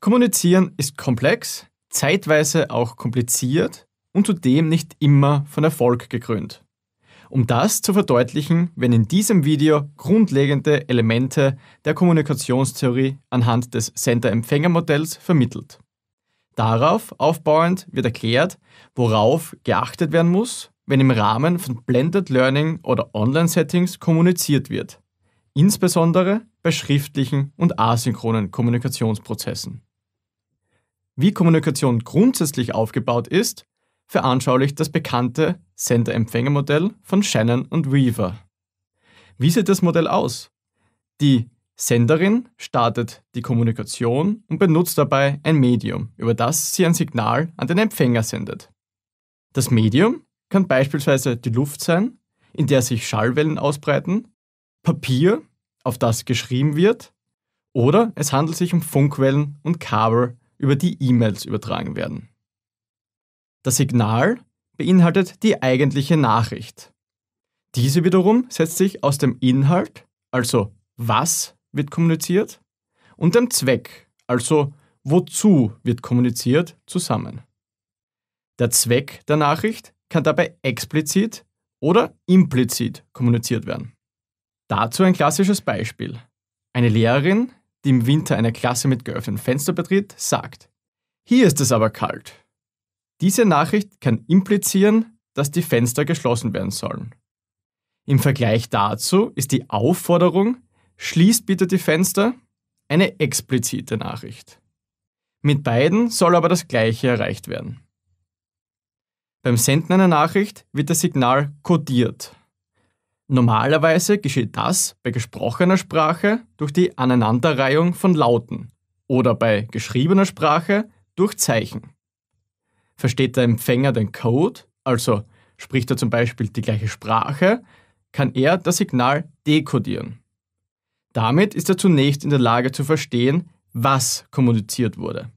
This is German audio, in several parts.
Kommunizieren ist komplex, zeitweise auch kompliziert und zudem nicht immer von Erfolg gekrönt. Um das zu verdeutlichen, werden in diesem Video grundlegende Elemente der Kommunikationstheorie anhand des Sender-Empfänger-Modells vermittelt. Darauf aufbauend wird erklärt, worauf geachtet werden muss, wenn im Rahmen von Blended Learning oder Online-Settings kommuniziert wird, insbesondere bei schriftlichen und asynchronen Kommunikationsprozessen. Wie Kommunikation grundsätzlich aufgebaut ist, veranschaulicht das bekannte Sender-Empfänger-Modell von Shannon und Weaver. Wie sieht das Modell aus? Die Senderin startet die Kommunikation und benutzt dabei ein Medium, über das sie ein Signal an den Empfänger sendet. Das Medium kann beispielsweise die Luft sein, in der sich Schallwellen ausbreiten, Papier, auf das geschrieben wird, oder es handelt sich um Funkwellen und Kabel, über die E-Mails übertragen werden. Das Signal beinhaltet die eigentliche Nachricht. Diese wiederum setzt sich aus dem Inhalt, also was wird kommuniziert, und dem Zweck, also wozu wird kommuniziert, zusammen. Der Zweck der Nachricht kann dabei explizit oder implizit kommuniziert werden. Dazu ein klassisches Beispiel. Eine Lehrerin die im Winter eine Klasse mit geöffnetem Fenster betritt, sagt, hier ist es aber kalt. Diese Nachricht kann implizieren, dass die Fenster geschlossen werden sollen. Im Vergleich dazu ist die Aufforderung, schließt bitte die Fenster, eine explizite Nachricht. Mit beiden soll aber das Gleiche erreicht werden. Beim Senden einer Nachricht wird das Signal kodiert. Normalerweise geschieht das bei gesprochener Sprache durch die Aneinanderreihung von Lauten oder bei geschriebener Sprache durch Zeichen. Versteht der Empfänger den Code, also spricht er zum Beispiel die gleiche Sprache, kann er das Signal dekodieren. Damit ist er zunächst in der Lage zu verstehen, was kommuniziert wurde.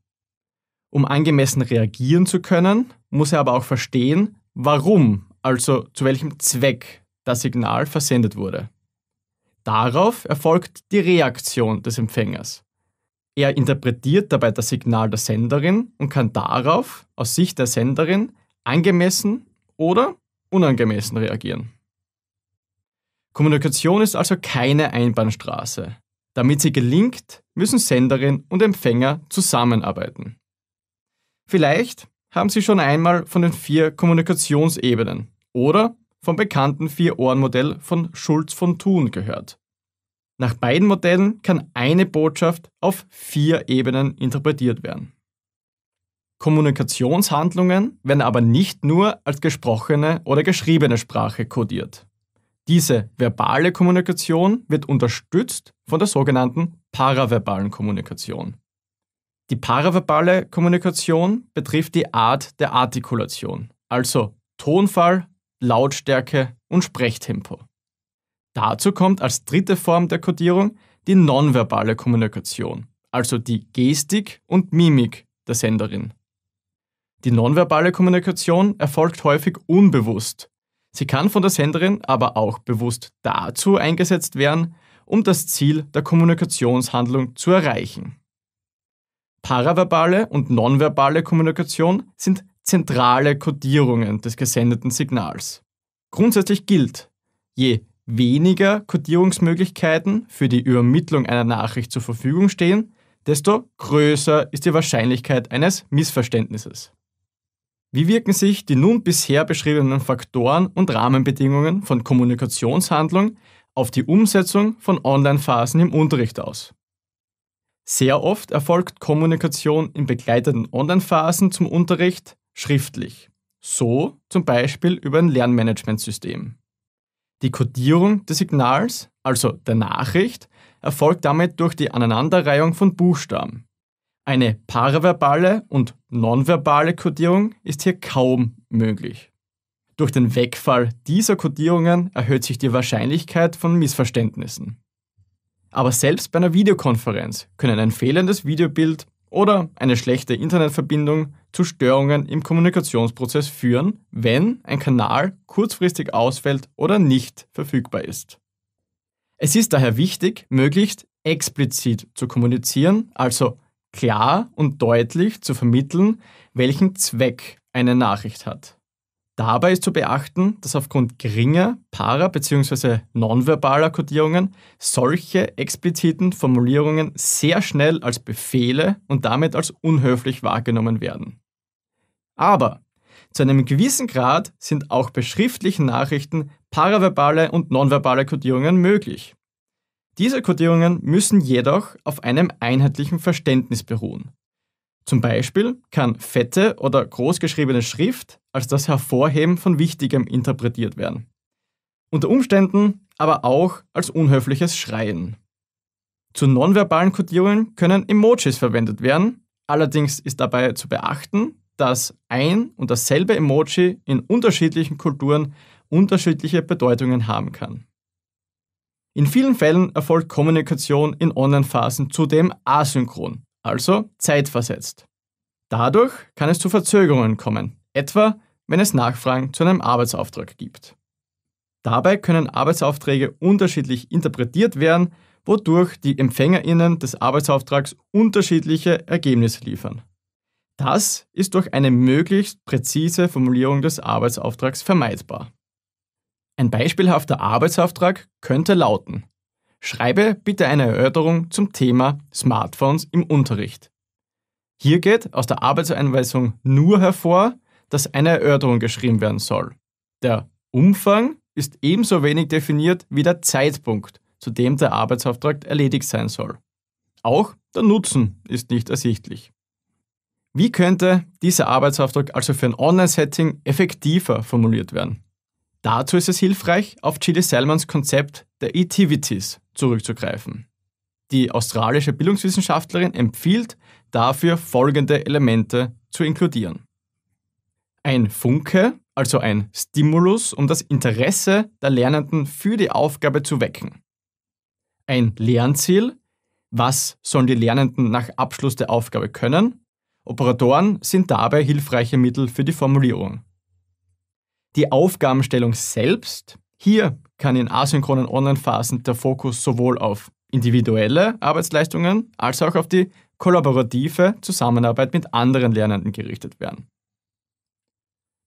Um angemessen reagieren zu können, muss er aber auch verstehen, warum, also zu welchem Zweck das Signal versendet wurde. Darauf erfolgt die Reaktion des Empfängers. Er interpretiert dabei das Signal der Senderin und kann darauf aus Sicht der Senderin angemessen oder unangemessen reagieren. Kommunikation ist also keine Einbahnstraße. Damit sie gelingt, müssen Senderin und Empfänger zusammenarbeiten. Vielleicht haben Sie schon einmal von den vier Kommunikationsebenen oder vom bekannten Vier-Ohren-Modell von Schulz von Thun gehört. Nach beiden Modellen kann eine Botschaft auf vier Ebenen interpretiert werden. Kommunikationshandlungen werden aber nicht nur als gesprochene oder geschriebene Sprache kodiert. Diese verbale Kommunikation wird unterstützt von der sogenannten paraverbalen Kommunikation. Die paraverbale Kommunikation betrifft die Art der Artikulation, also Tonfall, Lautstärke und Sprechtempo. Dazu kommt als dritte Form der Kodierung die nonverbale Kommunikation, also die Gestik und Mimik der Senderin. Die nonverbale Kommunikation erfolgt häufig unbewusst. Sie kann von der Senderin aber auch bewusst dazu eingesetzt werden, um das Ziel der Kommunikationshandlung zu erreichen. Paraverbale und nonverbale Kommunikation sind zentrale Codierungen des gesendeten Signals. Grundsätzlich gilt, je weniger Codierungsmöglichkeiten für die Übermittlung einer Nachricht zur Verfügung stehen, desto größer ist die Wahrscheinlichkeit eines Missverständnisses. Wie wirken sich die nun bisher beschriebenen Faktoren und Rahmenbedingungen von Kommunikationshandlung auf die Umsetzung von Online-Phasen im Unterricht aus? Sehr oft erfolgt Kommunikation in begleiteten Online-Phasen zum Unterricht schriftlich. So zum Beispiel über ein Lernmanagementsystem. Die Codierung des Signals, also der Nachricht, erfolgt damit durch die Aneinanderreihung von Buchstaben. Eine paraverbale und nonverbale Codierung ist hier kaum möglich. Durch den Wegfall dieser Codierungen erhöht sich die Wahrscheinlichkeit von Missverständnissen. Aber selbst bei einer Videokonferenz können ein fehlendes Videobild oder eine schlechte Internetverbindung zu Störungen im Kommunikationsprozess führen, wenn ein Kanal kurzfristig ausfällt oder nicht verfügbar ist. Es ist daher wichtig, möglichst explizit zu kommunizieren, also klar und deutlich zu vermitteln, welchen Zweck eine Nachricht hat. Dabei ist zu beachten, dass aufgrund geringer para- bzw. nonverbaler Kodierungen solche expliziten Formulierungen sehr schnell als Befehle und damit als unhöflich wahrgenommen werden. Aber zu einem gewissen Grad sind auch bei schriftlichen Nachrichten paraverbale und nonverbale Kodierungen möglich. Diese Kodierungen müssen jedoch auf einem einheitlichen Verständnis beruhen, zum Beispiel kann fette oder großgeschriebene Schrift als das Hervorheben von Wichtigem interpretiert werden. Unter Umständen aber auch als unhöfliches Schreien. Zu nonverbalen Kodierungen können Emojis verwendet werden. Allerdings ist dabei zu beachten, dass ein und dasselbe Emoji in unterschiedlichen Kulturen unterschiedliche Bedeutungen haben kann. In vielen Fällen erfolgt Kommunikation in Online-Phasen zudem asynchron, also zeitversetzt. Dadurch kann es zu Verzögerungen kommen, etwa wenn es Nachfragen zu einem Arbeitsauftrag gibt. Dabei können Arbeitsaufträge unterschiedlich interpretiert werden, wodurch die Empfängerinnen des Arbeitsauftrags unterschiedliche Ergebnisse liefern. Das ist durch eine möglichst präzise Formulierung des Arbeitsauftrags vermeidbar. Ein beispielhafter Arbeitsauftrag könnte lauten Schreibe bitte eine Erörterung zum Thema Smartphones im Unterricht. Hier geht aus der Arbeitseinweisung nur hervor, dass eine Erörterung geschrieben werden soll. Der Umfang ist ebenso wenig definiert wie der Zeitpunkt, zu dem der Arbeitsauftrag erledigt sein soll. Auch der Nutzen ist nicht ersichtlich. Wie könnte dieser Arbeitsauftrag also für ein Online-Setting effektiver formuliert werden? Dazu ist es hilfreich, auf Chili Salmons Konzept der e zurückzugreifen. Die australische Bildungswissenschaftlerin empfiehlt dafür folgende Elemente zu inkludieren. Ein Funke, also ein Stimulus, um das Interesse der Lernenden für die Aufgabe zu wecken. Ein Lernziel, was sollen die Lernenden nach Abschluss der Aufgabe können? Operatoren sind dabei hilfreiche Mittel für die Formulierung die Aufgabenstellung selbst. Hier kann in asynchronen Online-Phasen der Fokus sowohl auf individuelle Arbeitsleistungen als auch auf die kollaborative Zusammenarbeit mit anderen Lernenden gerichtet werden.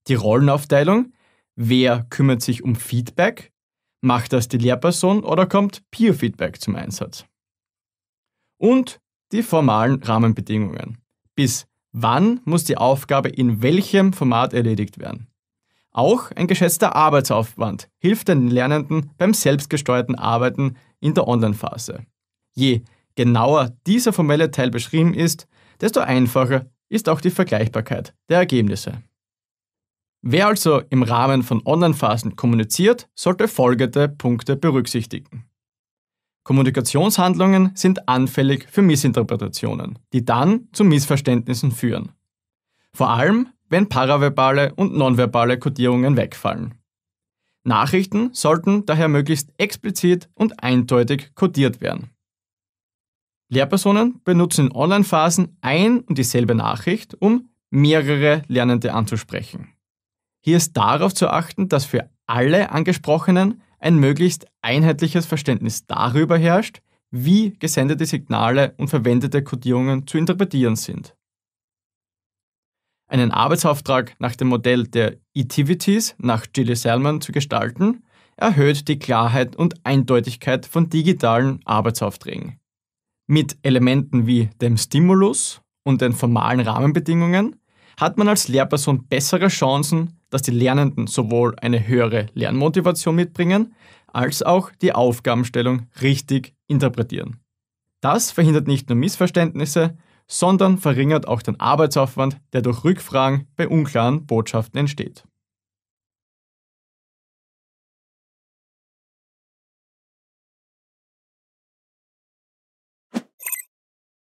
Die Rollenaufteilung, wer kümmert sich um Feedback, macht das die Lehrperson oder kommt Peer-Feedback zum Einsatz. Und die formalen Rahmenbedingungen. Bis wann muss die Aufgabe in welchem Format erledigt werden? Auch ein geschätzter Arbeitsaufwand hilft den Lernenden beim selbstgesteuerten Arbeiten in der Online-Phase. Je genauer dieser formelle Teil beschrieben ist, desto einfacher ist auch die Vergleichbarkeit der Ergebnisse. Wer also im Rahmen von Online-Phasen kommuniziert, sollte folgende Punkte berücksichtigen. Kommunikationshandlungen sind anfällig für Missinterpretationen, die dann zu Missverständnissen führen. Vor allem wenn paraverbale und nonverbale Kodierungen wegfallen. Nachrichten sollten daher möglichst explizit und eindeutig kodiert werden. Lehrpersonen benutzen in Online-Phasen ein und dieselbe Nachricht, um mehrere Lernende anzusprechen. Hier ist darauf zu achten, dass für alle Angesprochenen ein möglichst einheitliches Verständnis darüber herrscht, wie gesendete Signale und verwendete Kodierungen zu interpretieren sind einen Arbeitsauftrag nach dem Modell der Activities nach Gilly Salmon zu gestalten, erhöht die Klarheit und Eindeutigkeit von digitalen Arbeitsaufträgen. Mit Elementen wie dem Stimulus und den formalen Rahmenbedingungen hat man als Lehrperson bessere Chancen, dass die Lernenden sowohl eine höhere Lernmotivation mitbringen, als auch die Aufgabenstellung richtig interpretieren. Das verhindert nicht nur Missverständnisse, sondern verringert auch den Arbeitsaufwand, der durch Rückfragen bei unklaren Botschaften entsteht.